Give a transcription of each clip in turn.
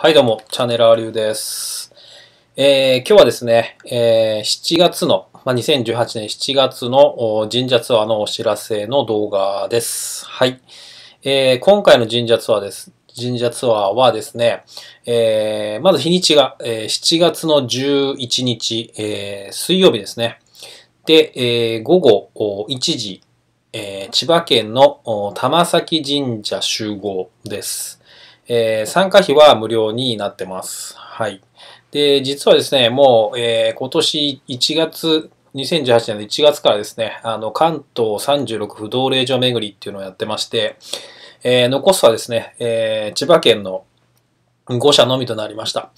はい、どうも、チャンネラー流です。えー、今日はですね、えー、7月の、まあ、2018年7月の神社ツアーのお知らせの動画です。はい。えー、今回の神社ツアーです。神社ツアーはですね、えー、まず日にちが、えー、7月の11日、えー、水曜日ですね。で、えー、午後1時、えー、千葉県の玉崎神社集合です。えー、参加費は無料になってます。はい。で、実はですね、もう、えー、今年1月、2018年の1月からですね、あの、関東36府同例所巡りっていうのをやってまして、えー、残すはですね、えー、千葉県の5社のみとなりました。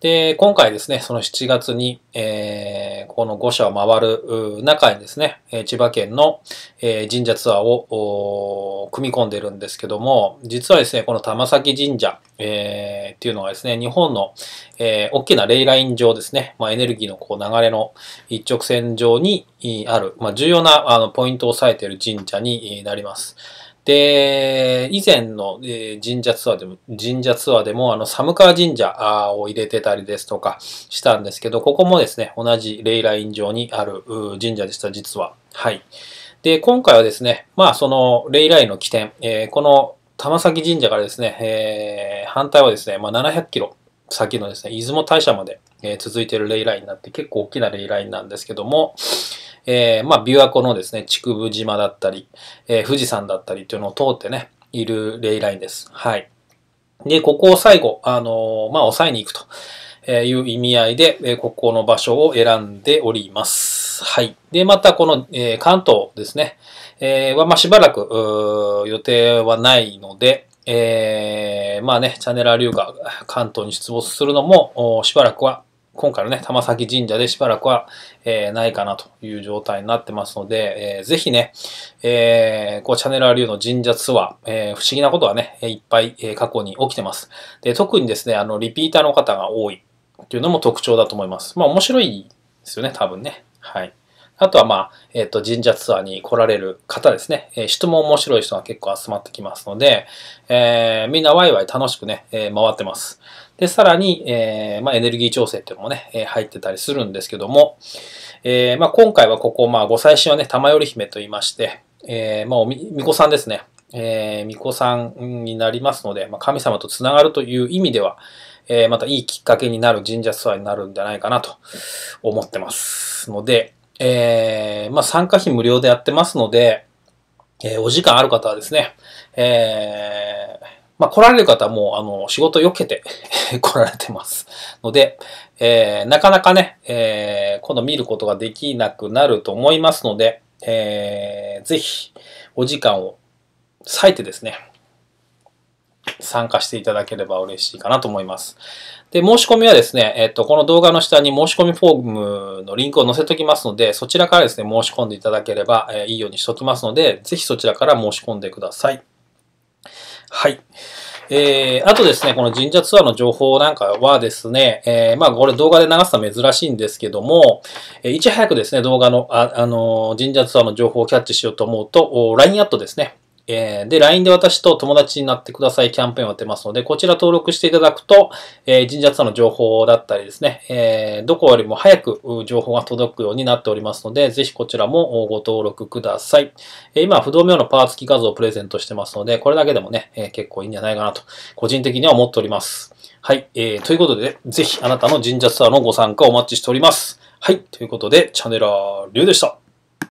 で、今回ですね、その7月に、えー、この5社を回る中にですね、千葉県の神社ツアーを組み込んでるんですけども、実はですね、この玉崎神社、えー、っていうのはですね、日本の、えー、大きなレイライン上ですね、まあ、エネルギーのこう流れの一直線上にある、まあ、重要なあのポイントを押さえている神社になります。で、以前の神社ツアーでも、神社ツアーでも、あの、寒川神社を入れてたりですとかしたんですけど、ここもですね、同じレイライン上にある神社でした、実は。はい。で、今回はですね、まあ、その、レイラインの起点、えー、この、玉崎神社からですね、えー、反対はですね、まあ、700キロ先のですね、出雲大社まで、続いているレイラインになって、結構大きなレイラインなんですけども、えー、まあ、琵琶湖のですね、竹生島だったり、えー、富士山だったりというのを通ってね、いるレイラインです。はい。で、ここを最後、あのー、まあ、抑えに行くと。えいう意味合いで、ここの場所を選んでおります。はい。で、またこの、え関東ですね、えは、まあ、しばらく予定はないので、えー、まあね、チャンネラー流が関東に出没するのも、しばらくは今回のね、玉崎神社でしばらくは、えー、ないかなという状態になってますので、えー、ぜひね、えー、こう、チャネラー流の神社ツアー、えー、不思議なことはね、いっぱい、え過去に起きてます。で、特にですね、あの、リピーターの方が多いっていうのも特徴だと思います。まあ、面白いですよね、多分ね。はい。あとは、まあ、えっ、と、神社ツアーに来られる方ですね。え質問面白い人が結構集まってきますので、えー、みんなワイワイ楽しくね、えー、回ってます。で、さらに、えー、まあ、エネルギー調整っていうのもね、え入ってたりするんですけども、えまあ、今回はここ、まあ、ご祭神はね、玉寄姫と言いまして、えまあ、おみ、みこさんですね。え巫女さんになりますので、まあ、神様とつながるという意味では、えまたいいきっかけになる神社ツアーになるんじゃないかなと思ってますので、えー、まあ、参加費無料でやってますので、えー、お時間ある方はですね、えー、まあ、来られる方はもう、あの、仕事避けて 来られてますので、えー、なかなかね、えー、今度見ることができなくなると思いますので、えー、ぜひ、お時間を割いてですね、参加していただければ嬉しいかなと思います。で、申し込みはですね、えっと、この動画の下に申し込みフォームのリンクを載せときますので、そちらからですね、申し込んでいただければ、えいいようにしときますので、ぜひそちらから申し込んでください。はい。えー、あとですね、この神社ツアーの情報なんかはですね、えー、まあこれ動画で流すのは珍しいんですけども、えー、いち早くですね、動画の、あ、あのー、神社ツアーの情報をキャッチしようと思うと、LINE アットですね。えー、で、LINE で私と友達になってくださいキャンペーンをやってますので、こちら登録していただくと、えー、神社さんの情報だったりですね、えー、どこよりも早く情報が届くようになっておりますので、ぜひこちらもご登録ください。えー、今、不動明のパーツき画像をプレゼントしてますので、これだけでもね、えー、結構いいんじゃないかなと、個人的には思っております。はい。えー、ということで、ね、ぜひあなたの神社ツアーのご参加をお待ちしております。はい。ということで、チャンネラー、リュウでした。